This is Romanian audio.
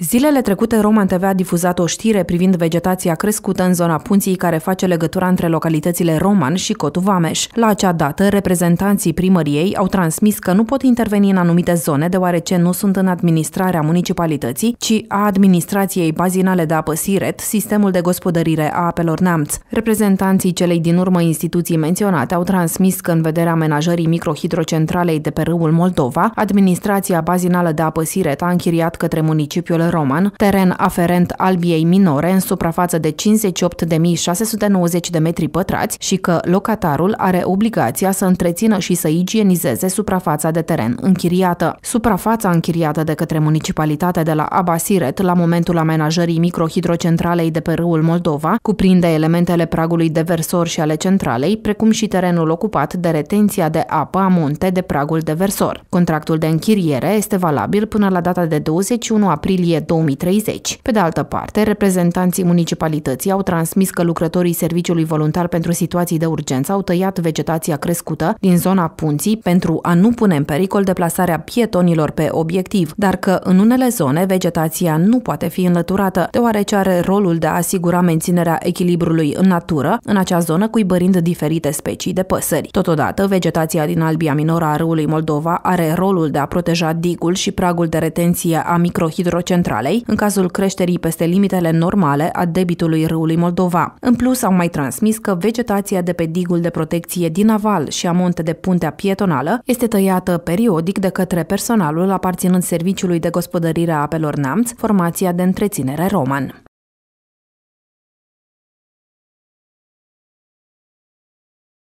Zilele trecute, Roman TV a difuzat o știre privind vegetația crescută în zona Punții care face legătura între localitățile Roman și Cotuvameș. La acea dată, reprezentanții primăriei au transmis că nu pot interveni în anumite zone deoarece nu sunt în administrarea municipalității, ci a administrației bazinale de apă Siret, sistemul de gospodărire a apelor Neamț. Reprezentanții celei din urmă instituții menționate au transmis că în vederea amenajării microhidrocentralei de pe râul Moldova, administrația bazinală de apă Siret a închiriat către municipiul Roman, teren aferent Albiei Minore în suprafață de 58.690 de metri pătrați și că locatarul are obligația să întrețină și să igienizeze suprafața de teren închiriată. Suprafața închiriată de către municipalitatea de la Abasiret la momentul amenajării microhidrocentralei de pe râul Moldova cuprinde elementele pragului de versor și ale centralei, precum și terenul ocupat de retenția de apă a munte de pragul de versor. Contractul de închiriere este valabil până la data de 21 aprilie ianuarie 2030. Pe de altă parte, reprezentanții municipalității au transmis că lucrătorii Serviciului Voluntar pentru Situații de Urgență au tăiat vegetația crescută din zona punții pentru a nu pune în pericol deplasarea pietonilor pe obiectiv, dar că în unele zone vegetația nu poate fi înlăturată, deoarece are rolul de a asigura menținerea echilibrului în natură, în acea zonă cuibărind diferite specii de păsări. Totodată, vegetația din Albia minoră a râului Moldova are rolul de a proteja digul și pragul de retenție a microhidrocentrului centralei, în cazul creșterii peste limitele normale a debitului râului Moldova. În plus, au mai transmis că vegetația de pe digul de protecție din aval și a munte de puntea pietonală este tăiată periodic de către personalul aparținând Serviciului de Gospodărire a Apelor Namț, formația de întreținere roman.